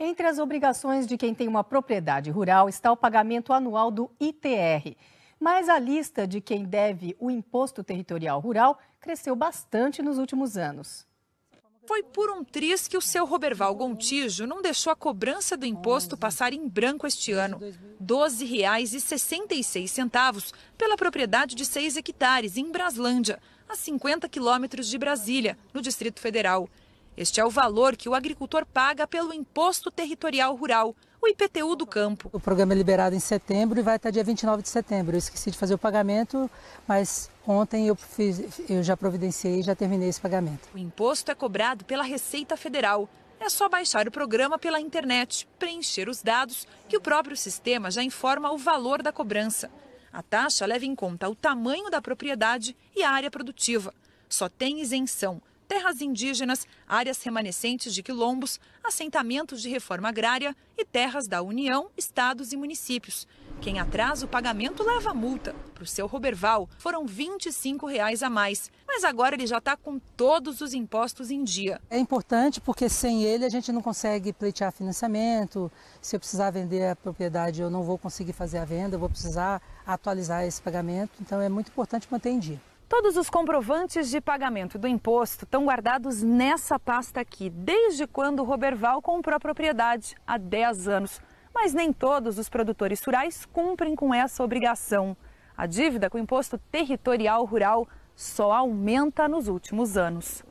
Entre as obrigações de quem tem uma propriedade rural está o pagamento anual do ITR. Mas a lista de quem deve o Imposto Territorial Rural cresceu bastante nos últimos anos. Foi por um triz que o seu Roberval Gontijo não deixou a cobrança do imposto passar em branco este ano. R$ 12,66 pela propriedade de 6 hectares em Braslândia, a 50 quilômetros de Brasília, no Distrito Federal. Este é o valor que o agricultor paga pelo Imposto Territorial Rural, o IPTU do campo. O programa é liberado em setembro e vai até dia 29 de setembro. Eu esqueci de fazer o pagamento, mas ontem eu, fiz, eu já providenciei e já terminei esse pagamento. O imposto é cobrado pela Receita Federal. É só baixar o programa pela internet, preencher os dados, que o próprio sistema já informa o valor da cobrança. A taxa leva em conta o tamanho da propriedade e a área produtiva. Só tem isenção terras indígenas, áreas remanescentes de quilombos, assentamentos de reforma agrária e terras da União, estados e municípios. Quem atrasa o pagamento leva multa. Para o seu Roberval, foram R$ 25 a mais. Mas agora ele já está com todos os impostos em dia. É importante porque sem ele a gente não consegue pleitear financiamento. Se eu precisar vender a propriedade, eu não vou conseguir fazer a venda, eu vou precisar atualizar esse pagamento. Então é muito importante manter em dia. Todos os comprovantes de pagamento do imposto estão guardados nessa pasta aqui, desde quando o Roberval comprou a propriedade, há 10 anos. Mas nem todos os produtores rurais cumprem com essa obrigação. A dívida com o imposto territorial rural só aumenta nos últimos anos.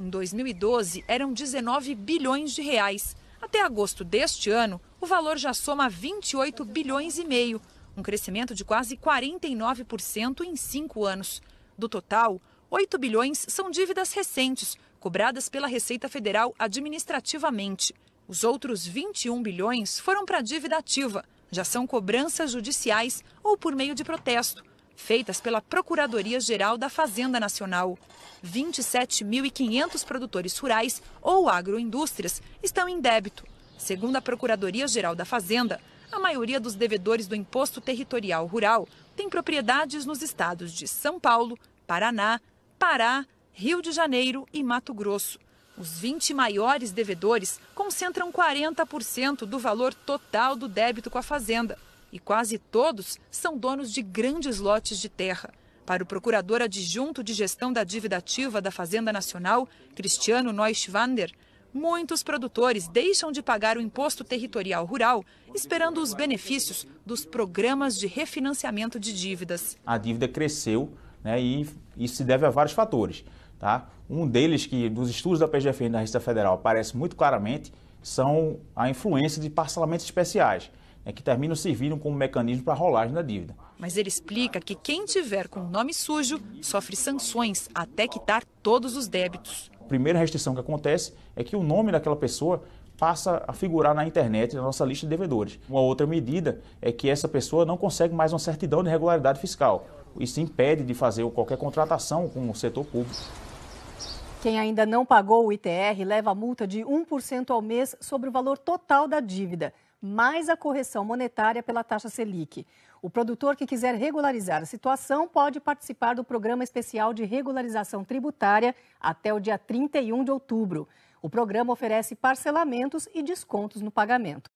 Em 2012, eram 19 bilhões de reais. Até agosto deste ano, o valor já soma 28 bilhões e meio, um crescimento de quase 49% em cinco anos. Do total, 8 bilhões são dívidas recentes, cobradas pela Receita Federal administrativamente. Os outros 21 bilhões foram para a dívida ativa, já são cobranças judiciais ou por meio de protesto, feitas pela Procuradoria-Geral da Fazenda Nacional. 27.500 produtores rurais ou agroindústrias estão em débito. Segundo a Procuradoria-Geral da Fazenda, a maioria dos devedores do Imposto Territorial Rural tem propriedades nos estados de São Paulo, Paraná, Pará, Rio de Janeiro e Mato Grosso. Os 20 maiores devedores concentram 40% do valor total do débito com a Fazenda e quase todos são donos de grandes lotes de terra. Para o procurador adjunto de gestão da dívida ativa da Fazenda Nacional, Cristiano Neuschwander, muitos produtores deixam de pagar o imposto territorial rural, esperando os benefícios dos programas de refinanciamento de dívidas. A dívida cresceu né, e isso se deve a vários fatores. Tá? Um deles, que dos estudos da PGFN da Receita Federal aparece muito claramente, são a influência de parcelamentos especiais, né, que terminam servindo como mecanismo para a rolagem da dívida. Mas ele explica que quem tiver com nome sujo sofre sanções até quitar todos os débitos primeira restrição que acontece é que o nome daquela pessoa passa a figurar na internet, na nossa lista de devedores. Uma outra medida é que essa pessoa não consegue mais uma certidão de regularidade fiscal. Isso impede de fazer qualquer contratação com o setor público. Quem ainda não pagou o ITR leva a multa de 1% ao mês sobre o valor total da dívida mais a correção monetária pela taxa Selic. O produtor que quiser regularizar a situação pode participar do Programa Especial de Regularização Tributária até o dia 31 de outubro. O programa oferece parcelamentos e descontos no pagamento.